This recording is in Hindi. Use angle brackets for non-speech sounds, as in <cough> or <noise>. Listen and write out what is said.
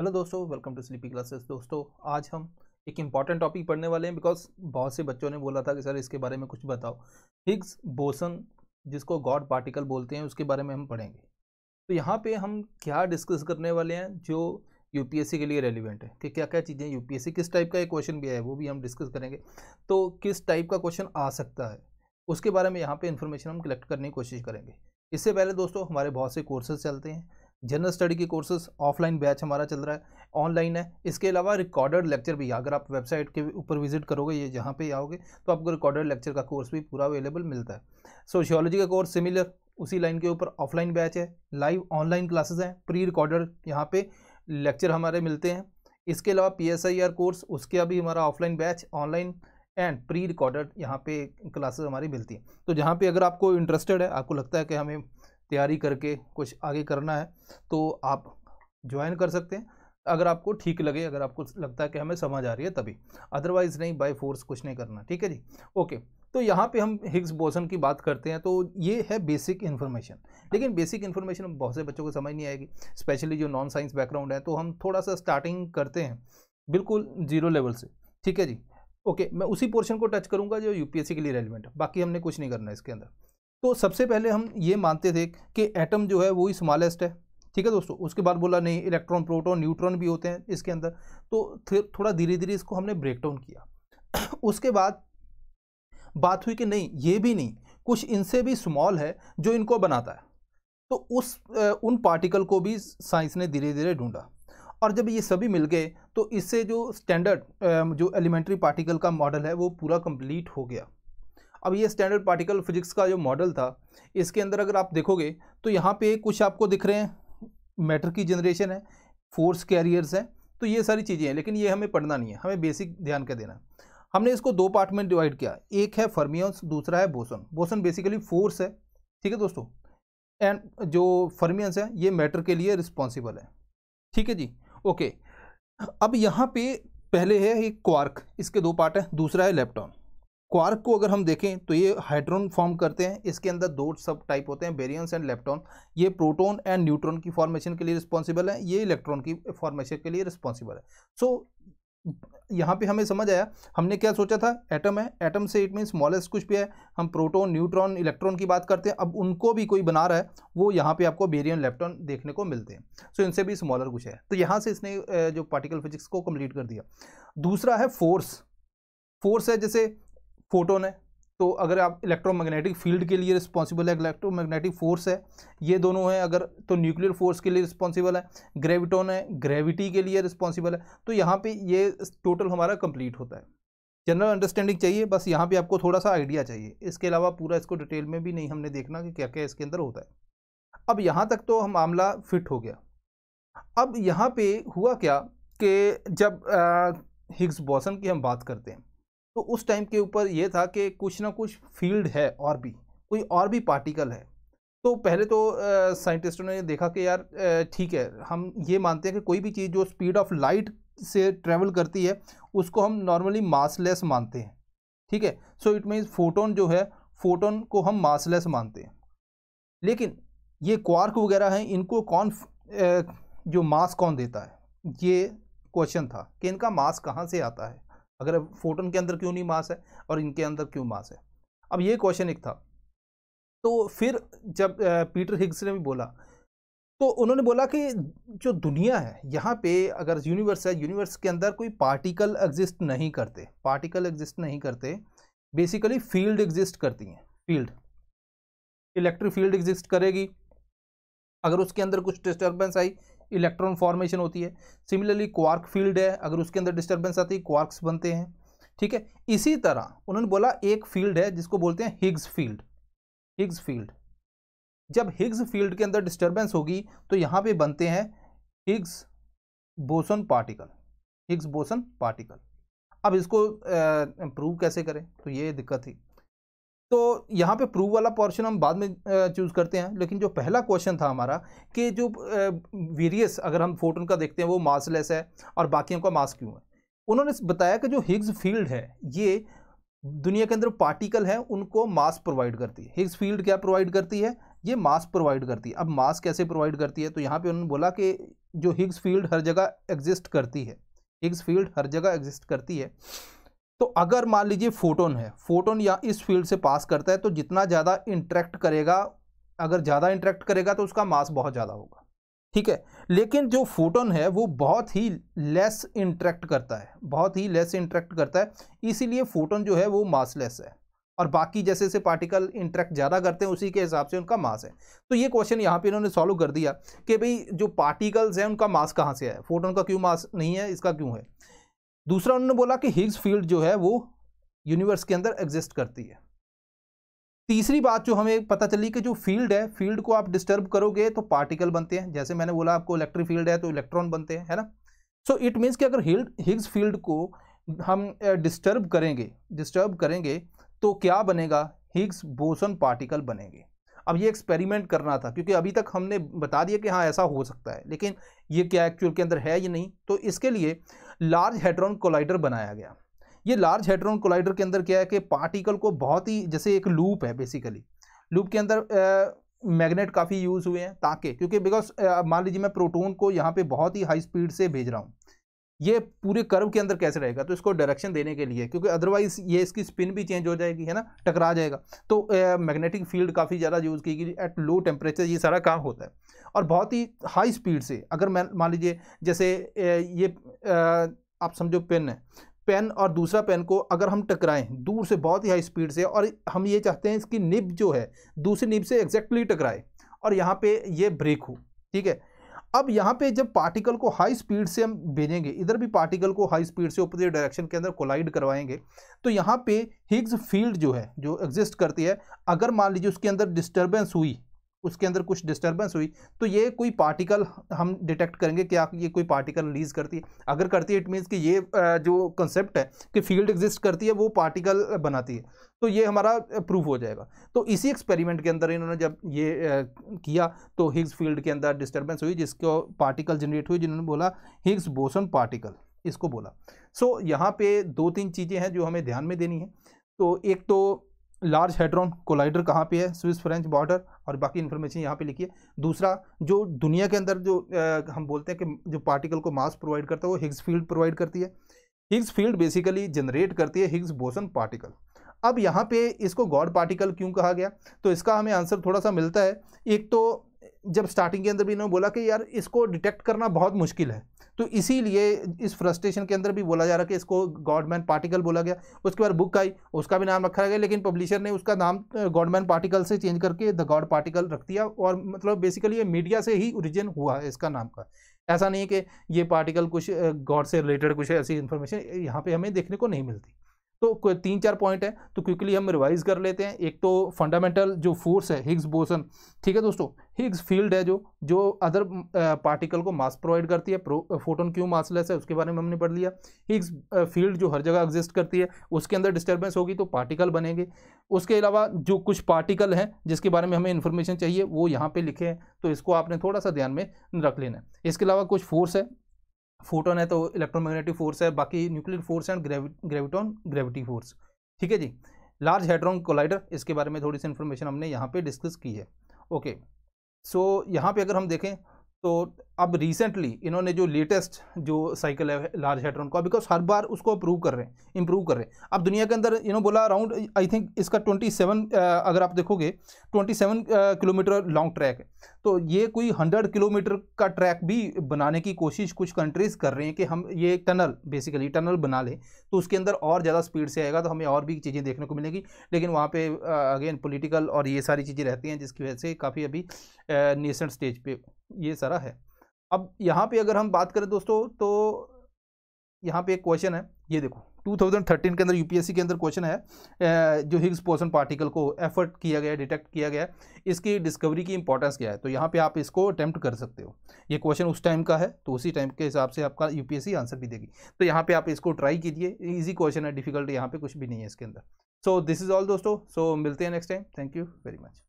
हेलो दोस्तों वेलकम टू स्लीपी क्लासेस दोस्तों आज हम एक इम्पॉर्टेंट टॉपिक पढ़ने वाले हैं बिकॉज बहुत से बच्चों ने बोला था कि सर इसके बारे में कुछ बताओ हिग्स बोसन जिसको गॉड पार्टिकल बोलते हैं उसके बारे में हम पढ़ेंगे तो यहाँ पे हम क्या डिस्कस करने वाले हैं जो यूपीएससी के लिए रेलिवेंट है कि क्या क्या चीज़ें यूपीएससी किस टाइप का एक क्वेश्चन भी है वो भी हम डिस्कस करेंगे तो किस टाइप का क्वेश्चन आ सकता है उसके बारे में यहाँ पर इन्फॉर्मेशन हम कलेक्ट करने की कोशिश करेंगे इससे पहले दोस्तों हमारे बहुत से कोर्सेज चलते हैं जनरल स्टडी के कोर्सेज ऑफलाइन बैच हमारा चल रहा है ऑनलाइन है इसके अलावा रिकॉर्डेड लेक्चर भी अगर आप वेबसाइट के ऊपर विजिट करोगे ये जहाँ पे आओगे तो आपको रिकॉर्डेड लेक्चर का कोर्स भी पूरा अवेलेबल मिलता है सोशियोलॉजी का कोर्स सिमिलर उसी लाइन के ऊपर ऑफलाइन बैच है लाइव ऑनलाइन क्लासेज हैं प्री रिकॉर्डेड यहाँ पे लेक्चर हमारे मिलते हैं इसके अलावा P S I R course उसके अभी हमारा offline batch online and pre recorded यहाँ पे क्लासेस हमारी मिलती हैं तो जहाँ पे अगर आपको इंटरेस्टेड है आपको लगता है कि हमें तैयारी करके कुछ आगे करना है तो आप ज्वाइन कर सकते हैं अगर आपको ठीक लगे अगर आपको लगता है कि हमें समझ आ रही है तभी अदरवाइज़ नहीं बाय फोर्स कुछ नहीं करना ठीक है जी ओके तो यहाँ पे हम हिग्स बोसन की बात करते हैं तो ये है बेसिक इन्फॉर्मेशन लेकिन बेसिक इन्फॉर्मेशन बहुत से बच्चों को समझ नहीं आएगी स्पेशली जो नॉन साइंस बैकग्राउंड है तो हम थोड़ा सा स्टार्टिंग करते हैं बिल्कुल जीरो लेवल से ठीक है जी ओके मैं उसी पोर्शन को टच करूँगा जो यूपीएससी के लिए रेलिवेंट है बाकी हमने कुछ नहीं करना इसके अंदर तो सबसे पहले हम ये मानते थे कि एटम जो है वो ही स्मॉलेस्ट है ठीक है दोस्तों उसके बाद बोला नहीं इलेक्ट्रॉन प्रोटॉन न्यूट्रॉन भी होते हैं इसके अंदर तो थोड़ा धीरे धीरे इसको हमने ब्रेक डाउन किया <clears throat> उसके बाद बात हुई कि नहीं ये भी नहीं कुछ इनसे भी स्मॉल है जो इनको बनाता है तो उस उन पार्टिकल को भी साइंस ने धीरे धीरे ढूंढा और जब ये सभी मिल गए तो इससे जो स्टैंडर्ड जो एलिमेंट्री पार्टिकल का मॉडल है वो पूरा कंप्लीट हो गया अब ये स्टैंडर्ड पार्टिकल फिजिक्स का जो मॉडल था इसके अंदर अगर आप देखोगे तो यहाँ पे कुछ आपको दिख रहे हैं मैटर की जनरेशन है फोर्स कैरियर्स हैं तो ये सारी चीज़ें हैं लेकिन ये हमें पढ़ना नहीं है हमें बेसिक ध्यान कर देना है हमने इसको दो पार्ट में डिवाइड किया एक है फर्मियंस दूसरा है बोसन बोसन बेसिकली फोर्स है ठीक है दोस्तों एंड जो फर्मियंस है ये मैटर के लिए रिस्पॉन्सिबल है ठीक है जी ओके अब यहाँ पे पहले है एक क्वार्क इसके दो पार्ट हैं दूसरा है लेप्टॉन क्वार्क को अगर हम देखें तो ये हाइड्रोन फॉर्म करते हैं इसके अंदर दो सब टाइप होते हैं बेरियंस एंड लेप्टॉन ये प्रोटॉन एंड न्यूट्रॉन की फॉर्मेशन के लिए रिस्पॉन्सिबल है ये इलेक्ट्रॉन की फॉर्मेशन के लिए रिस्पॉन्सिबल है सो so, यहाँ पे हमें समझ आया हमने क्या सोचा था एटम है एटम से इट मीन स्मॉलेस्ट कुछ भी है हम प्रोटॉन न्यूट्रॉन इलेक्ट्रॉन की बात करते हैं अब उनको भी कोई बना रहा है वो यहाँ पे आपको बेरियन लेप्टॉन देखने को मिलते हैं सो इनसे भी स्मॉलर कुछ है तो यहाँ से इसने जो पार्टिकल फिजिक्स को कम्प्लीट कर दिया दूसरा है फोर्स फोर्स है जैसे फोटोन है तो अगर आप इलेक्ट्रोमैग्नेटिक फील्ड के लिए रिस्पॉन्सिबल है इलेक्ट्रोमैग्नेटिक फोर्स है ये दोनों हैं अगर तो न्यूक्लियर फोर्स के लिए रिस्पॉन्सिबल है ग्रेविटोन है ग्रेविटी के लिए रिस्पॉन्सिबल है तो यहाँ पे ये टोटल हमारा कंप्लीट होता है जनरल अंडरस्टैंडिंग चाहिए बस यहाँ पर आपको थोड़ा सा आइडिया चाहिए इसके अलावा पूरा इसको डिटेल में भी नहीं हमने देखना कि क्या क्या इसके अंदर होता है अब यहाँ तक तो हम मामला फिट हो गया अब यहाँ पर हुआ क्या कि जब हिग्स बॉसन की हम बात करते हैं तो उस टाइम के ऊपर ये था कि कुछ ना कुछ फील्ड है और भी कोई और भी पार्टिकल है तो पहले तो साइंटिस्टों ने देखा कि यार ठीक है हम ये मानते हैं कि कोई भी चीज़ जो स्पीड ऑफ लाइट से ट्रेवल करती है उसको हम नॉर्मली मासलेस मानते हैं ठीक है सो इट मीन्स फोटोन जो है फोटोन को हम मासलेस मानते हैं लेकिन ये क्वार्क वगैरह हैं इनको कौन जो मास कौन देता है ये क्वेश्चन था कि इनका मास कहाँ से आता है अगर फोटोन के अंदर क्यों नहीं मास है और इनके अंदर क्यों मास है अब ये क्वेश्चन एक था तो फिर जब पीटर हिग्स ने भी बोला तो उन्होंने बोला कि जो दुनिया है यहाँ पे अगर यूनिवर्स है यूनिवर्स के अंदर कोई पार्टिकल एग्जिस्ट नहीं करते पार्टिकल एग्जिस्ट नहीं करते बेसिकली फील्ड एग्जिस्ट करती हैं फील्ड इलेक्ट्रिक फील्ड एग्जिस्ट करेगी अगर उसके अंदर कुछ डिस्टर्बेंस आई इलेक्ट्रॉन फॉर्मेशन होती है सिमिलरली क्वार्क फील्ड है अगर उसके अंदर डिस्टर्बेंस आती है क्वार्क्स बनते हैं ठीक है इसी तरह उन्होंने बोला एक फील्ड है जिसको बोलते हैं हिग्स फील्ड हिग्स फील्ड जब हिग्स फील्ड के अंदर डिस्टर्बेंस होगी तो यहाँ पे बनते हैं Higgs boson particle Higgs boson particle अब इसको प्रूव कैसे करें तो ये दिक्कत थी तो यहाँ पे प्रूव वाला पोर्शन हम बाद में चूज़ करते हैं लेकिन जो पहला क्वेश्चन था हमारा कि जो वेरियस अगर हम फोटोन का देखते हैं वो मासलेस है और बाकियों का मास क्यों है उन्होंने बताया कि जो हिग्स फील्ड है ये दुनिया के अंदर पार्टिकल है उनको मास प्रोवाइड करती है हिग्स फील्ड क्या प्रोवाइड करती है ये मास प्रोवाइड करती है अब मास कैसे प्रोवाइड करती है तो यहाँ पे उन्होंने बोला कि जो हिग्स फील्ड हर जगह एग्जिस्ट करती है हिग्स फील्ड हर जगह एग्जिस्ट करती है तो अगर मान लीजिए फोटोन है फोटोन या इस फील्ड से पास करता है तो जितना ज़्यादा इंट्रैक्ट करेगा अगर ज़्यादा इंट्रैक्ट करेगा तो उसका मास बहुत ज़्यादा होगा ठीक है लेकिन जो फोटोन है वो बहुत ही लेस इंट्रैक्ट करता है बहुत ही लेस इंट्रैक्ट करता है इसीलिए फोटोन जो है वो मासलेस है और बाकी जैसे जैसे पार्टिकल इंट्रैक्ट ज़्यादा करते हैं उसी के हिसाब से उनका मास है तो ये क्वेश्चन यहाँ पे इन्होंने सॉल्व कर दिया कि भाई जो पार्टिकल्स हैं उनका मास कहाँ से है फोटोन का क्यों मास नहीं है इसका क्यों है दूसरा उन्होंने बोला कि हिग्स फील्ड जो है वो यूनिवर्स के अंदर एग्जिस्ट करती है तीसरी बात जो हमें पता चली कि जो फील्ड है फील्ड को आप डिस्टर्ब करोगे तो पार्टिकल बनते हैं जैसे मैंने बोला आपको इलेक्ट्रिक फील्ड है तो इलेक्ट्रॉन बनते हैं है ना सो इट मीन्स कि अगर हिग्स फील्ड को हम डिस्टर्ब करेंगे डिस्टर्ब करेंगे तो क्या बनेगा हिग्स बोसन पार्टिकल बनेंगे अब ये एक्सपेरिमेंट करना था क्योंकि अभी तक हमने बता दिया कि हाँ ऐसा हो सकता है लेकिन ये क्या एक्चुअल के अंदर है या नहीं तो इसके लिए लार्ज हेड्रॉन कोलाइडर बनाया गया ये लार्ज हेड्रॉन कोलाइडर के अंदर क्या है कि पार्टिकल को बहुत ही जैसे एक लूप है बेसिकली लूप के अंदर मैग्नेट काफ़ी यूज़ हुए हैं ताकि क्योंकि बिकॉज मान लीजिए मैं प्रोटोन को यहाँ पे बहुत ही हाई स्पीड से भेज रहा हूँ ये पूरे कर्व के अंदर कैसे रहेगा तो इसको डायरेक्शन देने के लिए क्योंकि अदरवाइज ये इसकी स्पिन भी चेंज हो जाएगी है ना टकरा जाएगा तो मैग्नेटिक फील्ड काफ़ी ज़्यादा यूज़ की गई एट लो टेम्परेचर ये सारा काम होता है और बहुत ही हाई स्पीड से अगर मैं मान लीजिए जैसे ये आप समझो पेन है पेन और दूसरा पेन को अगर हम टकराएं दूर से बहुत ही हाई स्पीड से और हम ये चाहते हैं इसकी निब जो है दूसरी निब से एग्जैक्टली टकराए और यहाँ पे ये ब्रेक हो ठीक है अब यहाँ पे जब पार्टिकल को हाई स्पीड से हम भेजेंगे इधर भी पार्टिकल को हाई स्पीड से ऊपर डायरेक्शन के अंदर कोलाइड करवाएंगे तो यहाँ पे हिग्स फील्ड जो है जो एग्जिस्ट करती है अगर मान लीजिए उसके अंदर डिस्टर्बेंस हुई उसके अंदर कुछ डिस्टर्बेंस हुई तो ये कोई पार्टिकल हम डिटेक्ट करेंगे क्या ये कोई पार्टिकल रिलीज़ करती है अगर करती है इट मीन्स कि ये जो कंसेप्ट है कि फील्ड एग्जिस्ट करती है वो पार्टिकल बनाती है तो ये हमारा प्रूफ हो जाएगा तो इसी एक्सपेरिमेंट के अंदर इन्होंने जब ये किया तो हिग्स फील्ड के अंदर डिस्टर्बेंस हुई जिसको पार्टिकल जनरेट हुई जिन्होंने बोला हिग्स बोसन पार्टिकल इसको बोला सो so, यहाँ पे दो तीन चीज़ें हैं जो हमें ध्यान में देनी है तो एक तो लार्ज हेड्रॉन कोलाइडर कहाँ पे है स्विस फ्रेंच बॉर्डर और बाकी इन्फॉर्मेशन यहाँ पे है दूसरा जो दुनिया के अंदर जो आ, हम बोलते हैं कि जो पार्टिकल को मास प्रोवाइड करता है वो हिग्स फील्ड प्रोवाइड करती है हिग्स फील्ड बेसिकली जनरेट करती है हिग्स बोसन पार्टिकल अब यहाँ पे इसको गॉड पार्टिकल क्यों कहा गया तो इसका हमें आंसर थोड़ा सा मिलता है एक तो जब स्टार्टिंग के अंदर भी इन्होंने बोला कि यार इसको डिटेक्ट करना बहुत मुश्किल है तो इसीलिए इस फ्रस्ट्रेशन के अंदर भी बोला जा रहा कि इसको गॉडमैन पार्टिकल बोला गया उसके बाद बुक आई उसका भी नाम रखा गया लेकिन पब्लिशर ने उसका नाम गॉडमैन पार्टिकल से चेंज करके द गॉड पार्टिकल रख दिया और मतलब बेसिकली ये मीडिया से ही ओरिजिन हुआ है इसका नाम का ऐसा नहीं है कि ये पार्टिकल कुछ गॉड से रिलेटेड कुछ ऐसी इन्फॉर्मेशन यहाँ पर हमें देखने को नहीं मिलती तो तीन चार पॉइंट है तो क्विकली हम रिवाइज कर लेते हैं एक तो फंडामेंटल जो फोर्स है हिग्स बोसन ठीक है दोस्तों हिग्स फील्ड है जो जो अदर पार्टिकल को मास प्रोवाइड करती है फोटोन क्यों मासलेस है उसके बारे में हमने पढ़ लिया हिग्स फील्ड जो हर जगह एग्जिस्ट करती है उसके अंदर डिस्टर्बेंस होगी तो पार्टिकल बनेंगे उसके अलावा जो कुछ पार्टिकल हैं जिसके बारे में हमें इन्फॉर्मेशन चाहिए वो यहाँ पर लिखे हैं तो इसको आपने थोड़ा सा ध्यान में रख लेना है इसके अलावा कुछ फोर्स है फोटोन है तो इलेक्ट्रोमैग्नेटिक फोर्स है बाकी nuclear force and graviton gravity force ठीक है जी लार्ज हेड्रॉन कोलाइडर इसके बारे में थोड़ी सी इन्फॉर्मेशन हमने यहाँ पे डिस्कस की है ओके सो so, यहाँ पे अगर हम देखें तो अब रिसेंटली इन्होंने जो लेटेस्ट जो साइकिल है लार्ज हेड्रॉन का बिकॉज हर बार उसको अप्रूव कर रहे हैं इम्प्रूव कर रहे हैं अब दुनिया के अंदर इन्होंने बोला अराउंड आई थिंक इसका 27 अगर आप देखोगे 27 किलोमीटर लॉन्ग ट्रैक है तो ये कोई 100 किलोमीटर का ट्रैक भी बनाने की कोशिश कुछ कंट्रीज़ कर रहे हैं कि हम ये टनल बेसिकली टनल बना लें तो उसके अंदर और ज़्यादा स्पीड से आएगा तो हमें और भी चीज़ें देखने को मिलेंगी लेकिन वहाँ पर अगेन पोलिटिकल और ये सारी चीज़ें रहती हैं जिसकी वजह से काफ़ी अभी नेशनल स्टेज पर ये सारा है अब यहाँ पे अगर हम बात करें दोस्तों तो यहाँ पे एक क्वेश्चन है ये देखो 2013 के अंदर यूपीएससी के अंदर क्वेश्चन है जो हिग्स पोसन पार्टिकल को एफर्ट किया गया डिटेक्ट किया गया इसकी डिस्कवरी की इंपॉर्टेंस क्या है तो यहाँ पे आप इसको अटैम्प्ट कर सकते हो ये क्वेश्चन उस टाइम का है तो उसी टाइम के हिसाब से आपका यूपीएससी आंसर भी देगी तो यहाँ पे आप इसको ट्राई कीजिए ईजी क्वेश्चन है डिफिकल्ट यहाँ पे कुछ भी नहीं है इसके अंदर सो दिस इज़ ऑल दोस्तों सो मिलते हैं next time thank you very much